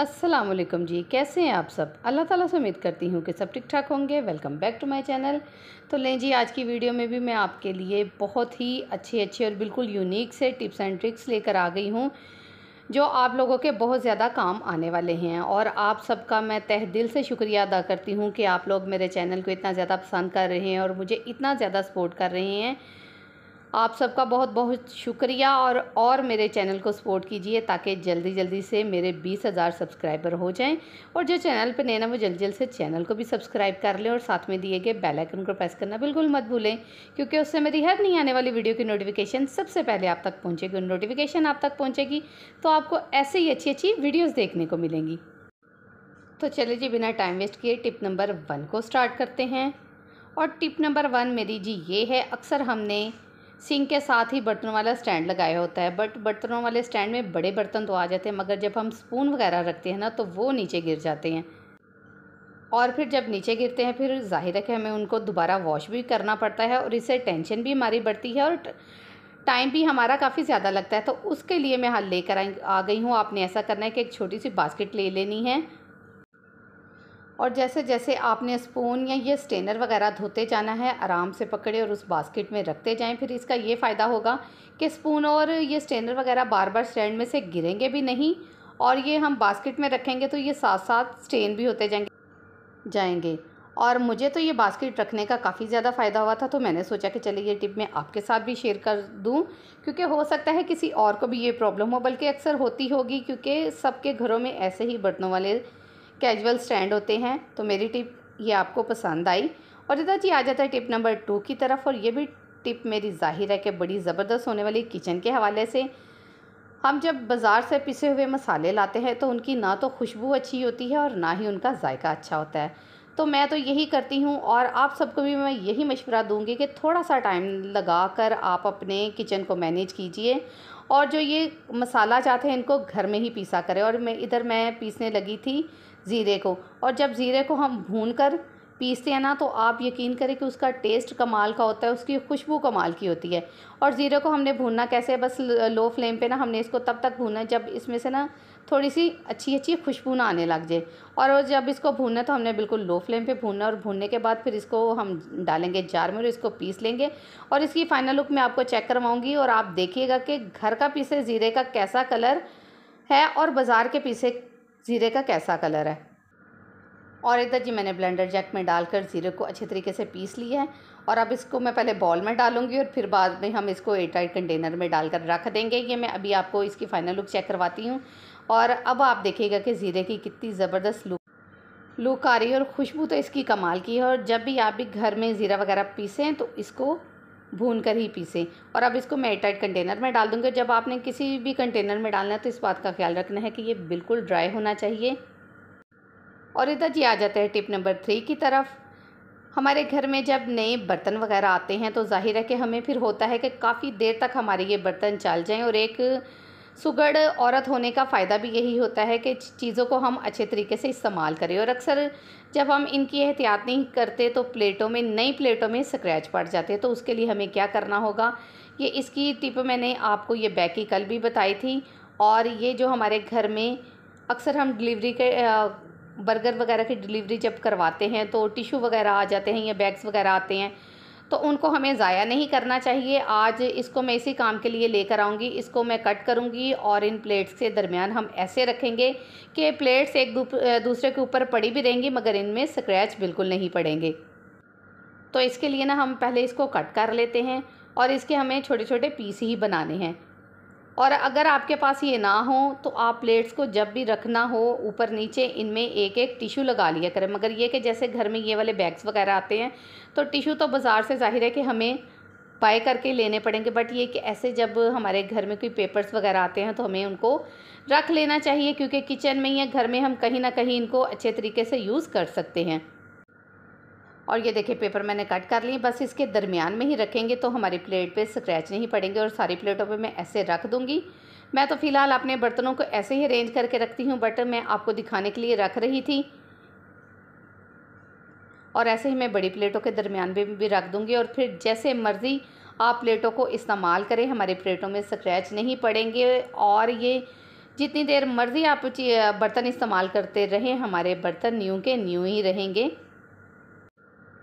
अस्सलाम वालेकुम जी कैसे हैं आप सब अल्लाह ताला से उम्मीद करती हूँ कि सब ठीक ठाक होंगे welcome back to my channel तो लें जी आज की वीडियो में भी मैं आपके लिए बहुत ही अच्छे अच्छे और बिल्कुल यूनिक से टिप्स एंड ट्रिक्स लेकर आ गई हूँ जो आप लोगों के बहुत ज़्यादा काम आने वाले हैं और आप सबका मैं तह दिल से शुक्रिया अदा करती हूँ कि आप लोग मेरे चैनल को इतना ज़्यादा पसंद कर रहे हैं और मुझे इतना ज़्यादा सपोर्ट कर रहे हैं आप सबका बहुत बहुत शुक्रिया और और मेरे चैनल को सपोर्ट कीजिए ताकि जल्दी जल्दी से मेरे बीस हज़ार सब्सक्राइबर हो जाएं और जो चैनल पर नए ना वो जल्दी जल्द से चैनल को भी सब्सक्राइब कर लें और साथ में दिए गए बेल आइकन को प्रेस करना बिल्कुल मत भूलें क्योंकि उससे मेरी हर नहीं आने वाली वीडियो की नोटिफिकेशन सबसे पहले आप तक पहुँचेगी और नोटिफिकेशन आप तक पहुँचेगी तो आपको ऐसे ही अच्छी अच्छी वीडियोज़ देखने को मिलेंगी तो चलिए जी बिना टाइम वेस्ट किए टिप नंबर वन को स्टार्ट करते हैं और टिप नंबर वन मेरी जी ये है अक्सर हमने सिंक के साथ ही बर्तनों वाला स्टैंड लगाया होता है बट बर्तनों वाले स्टैंड में बड़े बर्तन तो आ जाते हैं मगर जब हम स्पून वगैरह रखते हैं ना तो वो नीचे गिर जाते हैं और फिर जब नीचे गिरते हैं फिर जाहिर है कि हमें उनको दोबारा वॉश भी करना पड़ता है और इससे टेंशन भी हमारी बढ़ती है और टाइम भी हमारा काफ़ी ज़्यादा लगता है तो उसके लिए मैं हल लेकर आ गई हूँ आपने ऐसा करना है कि एक छोटी सी बास्केट ले लेनी है और जैसे जैसे आपने स्पून या ये स्टेनर वगैरह धोते जाना है आराम से पकड़े और उस बास्केट में रखते जाएं फिर इसका ये फ़ायदा होगा कि स्पून और ये स्टेनर वगैरह बार बार स्टैंड में से गिरेंगे भी नहीं और ये हम बास्केट में रखेंगे तो ये साथ साथ स्टेन भी होते जाएंगे जाएंगे और मुझे तो ये बास्केट रखने का काफ़ी ज़्यादा फ़ायदा हुआ था तो मैंने सोचा कि चलिए ये टिप मैं आपके साथ भी शेयर कर दूँ क्योंकि हो सकता है किसी और को भी ये प्रॉब्लम हो बल्कि अक्सर होती होगी क्योंकि सबके घरों में ऐसे ही बर्तनों वाले कैजुअल स्टैंड होते हैं तो मेरी टिप ये आपको पसंद आई और दादा जी आ जाता है टिप नंबर टू की तरफ और ये भी टिप मेरी जाहिर है कि बड़ी ज़बरदस्त होने वाली किचन के हवाले से हम जब बाज़ार से पिसे हुए मसाले लाते हैं तो उनकी ना तो खुशबू अच्छी होती है और ना ही उनका जायका अच्छा होता है तो मैं तो यही करती हूँ और आप सबको भी मैं यही मशवरा दूँगी कि थोड़ा सा टाइम लगा कर आप अपने किचन को मैनेज कीजिए और जो ये मसाला चाहते हैं इनको घर में ही पीसा करें और मैं इधर मैं पीसने लगी थी ज़ीरे को और जब ज़ीरे को हम भून कर पीसते हैं ना तो आप यकीन करें कि उसका टेस्ट कमाल का होता है उसकी खुशबू कमाल की होती है और ज़ीरे को हमने भूनना कैसे है बस लो फ्लेम पे ना हमने इसको तब तक भूना जब इसमें से ना थोड़ी सी अच्छी अच्छी खुशबू ना आने लग जाए और जब इसको भूनना तो हमने बिल्कुल लो फ्लेम पे भूनना और भूनने के बाद फिर इसको हम डालेंगे जार में और इसको पीस लेंगे और इसकी फ़ाइनल लुक मैं आपको चेक करवाऊँगी और आप देखिएगा कि घर का पीसे ज़ीरे का कैसा कलर है और बाज़ार के पीसे ज़ीरे का कैसा कलर है और इधर जी मैंने ब्लेंडर जैक में डालकर ज़ीरे को अच्छे तरीके से पीस लिया है और अब इसको मैं पहले बॉल में डालूंगी और फिर बाद में हम इसको एयर टाइट कंटेनर में डालकर रख देंगे ये मैं अभी आपको इसकी फ़ाइनल लुक चेक करवाती हूँ और अब आप देखिएगा कि ज़ीरे की कितनी ज़बरदस्त लुक लुक आ रही है और खुशबू तो इसकी कमाल की है और जब भी आप भी घर में ज़ीरा वगैरह पीसें तो इसको भून कर ही पीसें और अब इसको मैं एयरटाइट कंटेनर में डाल दूँगी जब आपने किसी भी कंटेनर में डालना है तो इस बात का ख्याल रखना है कि ये बिल्कुल ड्राई होना चाहिए और इधर जी आ जाता है टिप नंबर थ्री की तरफ हमारे घर में जब नए बर्तन वगैरह आते हैं तो जाहिर है कि हमें फिर होता है कि काफ़ी देर तक हमारे ये बर्तन चल जाएँ और एक सुगढ़ औरत होने का फ़ायदा भी यही होता है कि चीज़ों को हम अच्छे तरीके से इस्तेमाल करें और अक्सर जब हम इनकी एहतियात नहीं करते तो प्लेटों में नई प्लेटों में स्क्रैच पड़ जाते हैं तो उसके लिए हमें क्या करना होगा ये इसकी टिप मैंने आपको ये की कल भी बताई थी और ये जो हमारे घर में अक्सर हम डिलीवरी के बर्गर वगैरह की डिलीवरी जब करवाते हैं तो टिशू वगैरह आ जाते हैं या बैग्स वगैरह आते हैं तो उनको हमें ज़ाया नहीं करना चाहिए आज इसको मैं इसी काम के लिए लेकर आऊँगी इसको मैं कट करूँगी और इन प्लेट्स के दरमियान हम ऐसे रखेंगे कि प्लेट्स एक दूसरे के ऊपर पड़ी भी रहेंगी मगर इनमें स्क्रैच बिल्कुल नहीं पड़ेंगे तो इसके लिए ना हम पहले इसको कट कर लेते हैं और इसके हमें छोटे छोटे पीस ही बनाने हैं और अगर आपके पास ये ना हो तो आप प्लेट्स को जब भी रखना हो ऊपर नीचे इनमें एक एक टिशू लगा लिया करें मगर ये कि जैसे घर में ये वाले बैग्स वगैरह आते हैं तो टिशू तो बाज़ार से जाहिर है कि हमें बाय करके लेने पड़ेंगे बट ये कि ऐसे जब हमारे घर में कोई पेपर्स वगैरह आते हैं तो हमें उनको रख लेना चाहिए क्योंकि किचन में या घर में हम कहीं ना कहीं इनको अच्छे तरीके से यूज़ कर सकते हैं और ये देखिए पेपर मैंने कट कर लिए बस इसके दरमियान में ही रखेंगे तो हमारी प्लेट पे स्क्रैच नहीं पड़ेंगे और सारी प्लेटों पे मैं ऐसे रख दूँगी मैं तो फ़िलहाल अपने बर्तनों को ऐसे ही अरेंज करके रखती हूँ बट मैं आपको दिखाने के लिए रख रही थी और ऐसे ही मैं बड़ी प्लेटों के दरमियान में भी रख दूँगी और फिर जैसे मर्ज़ी आप प्लेटों को इस्तेमाल करें हमारे प्लेटों में स्क्रैच नहीं पड़ेंगे और ये जितनी देर मर्ज़ी आप बर्तन इस्तेमाल करते रहें हमारे बर्तन न्यू के न्यू ही रहेंगे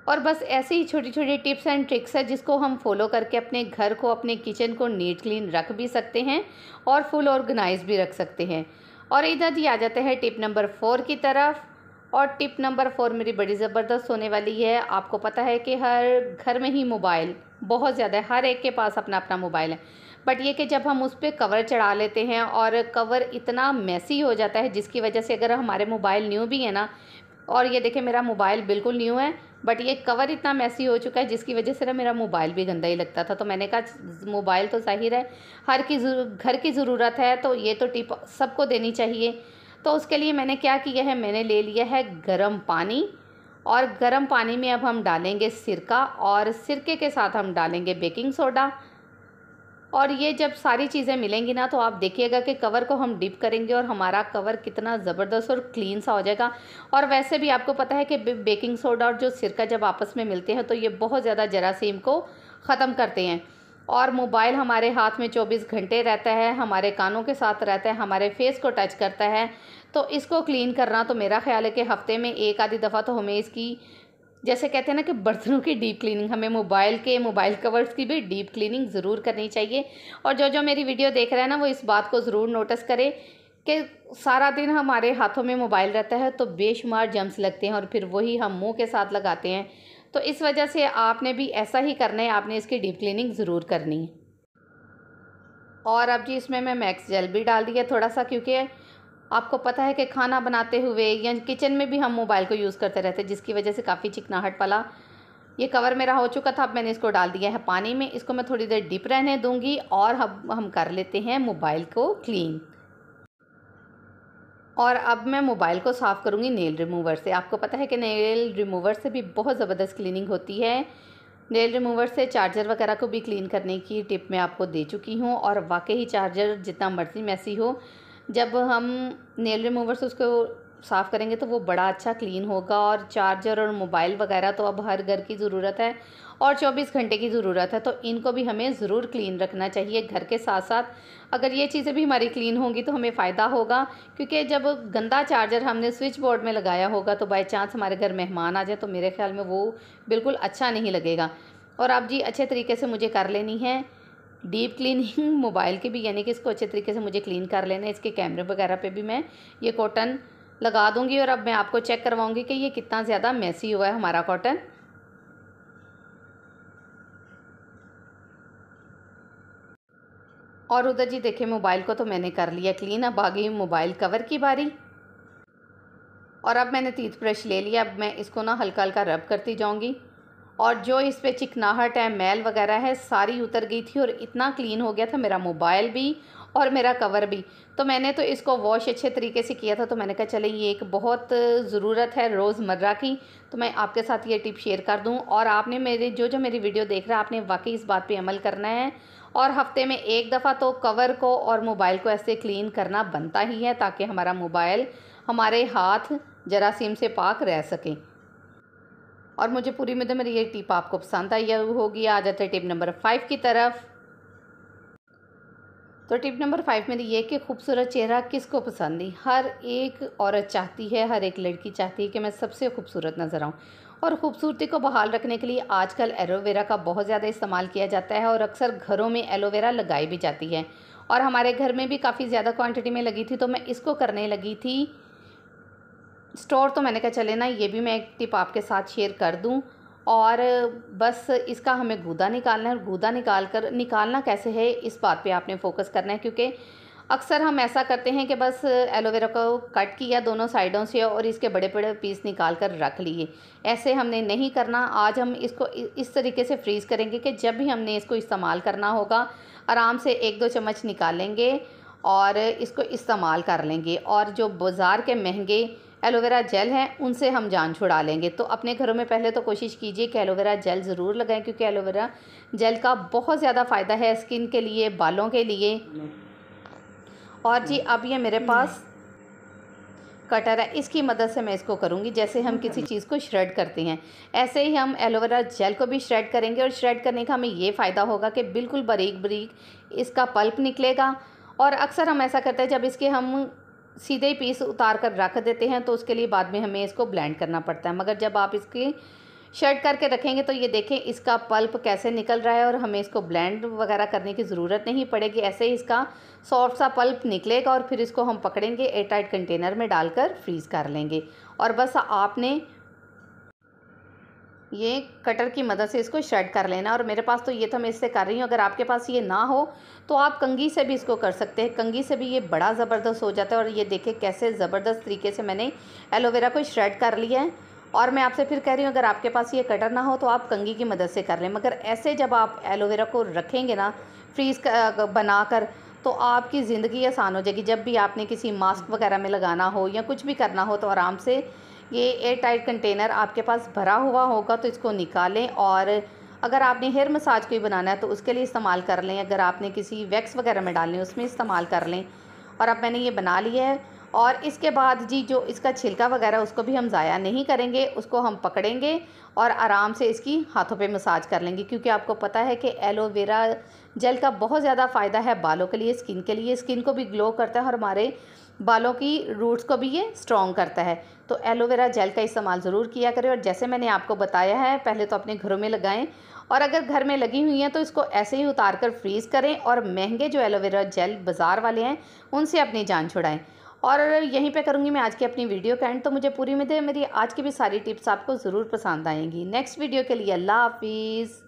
और बस ऐसे ही छोटी छोटी टिप्स एंड ट्रिक्स है जिसको हम फॉलो करके अपने घर को अपने किचन को नीट क्लीन रख भी सकते हैं और फुल ऑर्गेनाइज भी रख सकते हैं और इधर ही आ जाता है टिप नंबर फोर की तरफ और टिप नंबर फोर मेरी बड़ी ज़बरदस्त होने वाली है आपको पता है कि हर घर में ही मोबाइल बहुत ज़्यादा है हर एक के पास अपना अपना मोबाइल है बट ये कि जब हम उस पर कवर चढ़ा लेते हैं और कवर इतना मैसी हो जाता है जिसकी वजह से अगर हमारे मोबाइल न्यू भी है ना और ये देखें मेरा मोबाइल बिल्कुल न्यू है बट ये कवर इतना मैसी हो चुका है जिसकी वजह से ना मेरा मोबाइल भी गंदा ही लगता था तो मैंने कहा मोबाइल तो जाहिर है हर की घर की ज़रूरत है तो ये तो टिप सबको देनी चाहिए तो उसके लिए मैंने क्या किया है मैंने ले लिया है गर्म पानी और गर्म पानी में अब हम डालेंगे सिरका और सिरके के साथ हम डालेंगे बेकिंग सोडा और ये जब सारी चीज़ें मिलेंगी ना तो आप देखिएगा कि कवर को हम डिप करेंगे और हमारा कवर कितना ज़बरदस्त और क्लीन सा हो जाएगा और वैसे भी आपको पता है कि बेकिंग सोडा और जो सिरका जब आपस में मिलते हैं तो ये बहुत ज़्यादा जरासीम को ख़त्म करते हैं और मोबाइल हमारे हाथ में 24 घंटे रहता है हमारे कानों के साथ रहता है हमारे फेस को टच करता है तो इसको क्लीन करना तो मेरा ख्याल है कि हफ़्ते में एक आधी दफ़ा तो हमें इसकी जैसे कहते हैं ना कि बर्तनों की डीप क्लीनिंग हमें मोबाइल के मोबाइल कवर्स की भी डीप क्लीनिंग ज़रूर करनी चाहिए और जो जो मेरी वीडियो देख रहा है ना वो इस बात को ज़रूर नोटिस करें कि सारा दिन हमारे हाथों में मोबाइल रहता है तो बेशुमार जम्स लगते हैं और फिर वही हम मुंह के साथ लगाते हैं तो इस वजह से आपने भी ऐसा ही करना है आपने इसकी डीप क्लीनिंग ज़रूर करनी है और अब जी इसमें मैं मैक्स जेल भी डाल दिया थोड़ा सा क्योंकि आपको पता है कि खाना बनाते हुए या किचन में भी हम मोबाइल को यूज़ करते रहते हैं जिसकी वजह से काफ़ी चिकनाहट पला ये कवर मेरा हो चुका था अब मैंने इसको डाल दिया है पानी में इसको मैं थोड़ी देर डिप रहने दूँगी और हम हम कर लेते हैं मोबाइल को क्लीन और अब मैं मोबाइल को साफ़ करूँगी नेल रिमूवर से आपको पता है कि नेल रिमूवर से भी बहुत ज़बरदस्त क्लीनिंग होती है नेल रिमूवर से चार्जर वगैरह को भी क्लीन करने की टिप मैं आपको दे चुकी हूँ और वाकई चार्जर जितना मर्ज़ी मैसी हो जब हम नेल रिमूवर से उसको साफ़ करेंगे तो वो बड़ा अच्छा क्लीन होगा और चार्जर और मोबाइल वगैरह तो अब हर घर की ज़रूरत है और 24 घंटे की ज़रूरत है तो इनको भी हमें ज़रूर क्लीन रखना चाहिए घर के साथ साथ अगर ये चीज़ें भी हमारी क्लीन होंगी तो हमें फ़ायदा होगा क्योंकि जब गंदा चार्जर हमने स्विच बोर्ड में लगाया होगा तो बाई चांस हमारे घर मेहमान आ जाए तो मेरे ख्याल में वो बिल्कुल अच्छा नहीं लगेगा और आप जी अच्छे तरीके से मुझे कर लेनी है डीप क्लीनिंग मोबाइल के भी यानी कि इसको अच्छे तरीके से मुझे क्लीन कर लेना है इसके कैमरे वगैरह पे भी मैं ये कॉटन लगा दूंगी और अब मैं आपको चेक करवाऊंगी कि ये कितना ज़्यादा मैसी हुआ है हमारा कॉटन और उधर जी देखे मोबाइल को तो मैंने कर लिया क्लीन अब आ गई मोबाइल कवर की बारी और अब मैंने तीत ब्रश ले लिया अब मैं इसको ना हल्का हल्का रब करती जाऊँगी और जो इस पर चिकनाहट है मैल वगैरह है सारी उतर गई थी और इतना क्लीन हो गया था मेरा मोबाइल भी और मेरा कवर भी तो मैंने तो इसको वॉश अच्छे तरीके से किया था तो मैंने कहा चले ये एक बहुत ज़रूरत है रोज़मर्रा की तो मैं आपके साथ ये टिप शेयर कर दूँ और आपने मेरे जो जो मेरी वीडियो देख रहा है आपने वाकई इस बात पे अमल करना है और हफ्ते में एक दफ़ा तो कवर को और मोबाइल को ऐसे क्लीन करना बनता ही है ताकि हमारा मोबाइल हमारे हाथ जरासीम से पाक रह सकें और मुझे पूरी उम्मीद है मेरी ये टिप आपको पसंद आई होगी आ जाते हैं टिप नंबर फाइव की तरफ तो टिप नंबर फाइव मेरी ये कि खूबसूरत चेहरा किसको पसंद नहीं हर एक औरत चाहती है हर एक लड़की चाहती है कि मैं सबसे खूबसूरत नज़र आऊँ और ख़ूबसूरती को बहाल रखने के लिए आजकल एलोवेरा का बहुत ज़्यादा इस्तेमाल किया जाता है और अक्सर घरों में एलोवेरा लगाई भी जाती है और हमारे घर में भी काफ़ी ज़्यादा क्वांटिटी में लगी थी तो मैं इसको करने लगी थी स्टोर तो मैंने कहा चले ना ये भी मैं एक टिप आपके साथ शेयर कर दूँ और बस इसका हमें गूदा निकालना है और गूदा निकाल कर निकालना कैसे है इस बात पे आपने फोकस करना है क्योंकि अक्सर हम ऐसा करते हैं कि बस एलोवेरा को कट किया दोनों साइडों से और इसके बड़े बड़े पीस निकाल कर रख लिए ऐसे हमने नहीं करना आज हम इसको इस तरीके से फ्रीज़ करेंगे कि जब भी हमने इसको इस्तेमाल करना होगा आराम से एक दो चम्मच निकालेंगे और इसको इस्तेमाल कर लेंगे और जो बाज़ार के महंगे एलोवेरा जेल हैं उनसे हम जान छुड़ा लेंगे तो अपने घरों में पहले तो कोशिश कीजिए कि एलोवेरा जेल ज़रूर लगाएं क्योंकि एलोवेरा जेल का बहुत ज़्यादा फ़ायदा है स्किन के लिए बालों के लिए और जी अब ये मेरे पास कटर है इसकी मदद से मैं इसको करूँगी जैसे हम किसी चीज़ को श्रेड करते हैं ऐसे ही हम एलोवेरा जेल को भी श्रेड करेंगे और श्रेड करने का हमें ये फ़ायदा होगा कि बिल्कुल बरीक बरीक इसका पल्प निकलेगा और अक्सर हम ऐसा करते हैं जब इसके हम सीधे ही पीस उतार कर रख देते हैं तो उसके लिए बाद में हमें इसको ब्लेंड करना पड़ता है मगर जब आप इसकी शर्ट करके रखेंगे तो ये देखें इसका पल्प कैसे निकल रहा है और हमें इसको ब्लेंड वगैरह करने की ज़रूरत नहीं पड़ेगी ऐसे ही इसका सॉफ्ट सा पल्प निकलेगा और फिर इसको हम पकड़ेंगे एयर टाइट कंटेनर में डालकर फ्रीज़ कर लेंगे और बस आपने ये कटर की मदद से इसको श्रेड कर लेना और मेरे पास तो ये था मैं इससे कर रही हूँ अगर आपके पास ये ना हो तो आप कंगी से भी इसको कर सकते हैं कंगी से भी ये बड़ा ज़बरदस्त हो जाता है और ये देखें कैसे ज़बरदस्त तरीके से मैंने एलोवेरा को श्रेड कर लिया है और मैं आपसे फिर कह रही हूँ अगर आपके पास ये कटर ना हो तो आप कंगी की मदद से कर लें मगर ऐसे जब आप एलोवेरा को रखेंगे ना फ्रीज़ बना कर तो आपकी ज़िंदगी आसान हो जाएगी जब भी आपने किसी मास्क वगैरह में लगाना हो या कुछ भी करना हो तो आराम से ये एयर टाइट कंटेनर आपके पास भरा हुआ होगा तो इसको निकालें और अगर आपने हेयर मसाज कोई बनाना है तो उसके लिए इस्तेमाल कर लें अगर आपने किसी वैक्स वगैरह में डालने उसमें इस्तेमाल कर लें और अब मैंने ये बना लिया है और इसके बाद जी जो इसका छिलका वगैरह उसको भी हम ज़ाया नहीं करेंगे उसको हम पकड़ेंगे और आराम से इसकी हाथों पे मसाज कर लेंगे क्योंकि आपको पता है कि एलोवेरा जेल का बहुत ज़्यादा फ़ायदा है बालों के लिए स्किन के लिए स्किन को भी ग्लो करता है और हमारे बालों की रूट्स को भी ये स्ट्रॉन्ग करता है तो एलोवेरा जेल का इस्तेमाल ज़रूर किया करें और जैसे मैंने आपको बताया है पहले तो अपने घरों में लगाएं और अगर घर में लगी हुई हैं तो इसको ऐसे ही उतार कर फ्रीज़ करें और महंगे जो एलोवेरा जेल बाज़ार वाले हैं उनसे अपनी जान छुड़ाएँ और यहीं पे करूँगी मैं आज की अपनी वीडियो का एंड तो मुझे पूरी उम्मीद है मेरी आज की भी सारी टिप्स आपको ज़रूर पसंद आएंगी नेक्स्ट वीडियो के लिए अल्लाह हाफिज़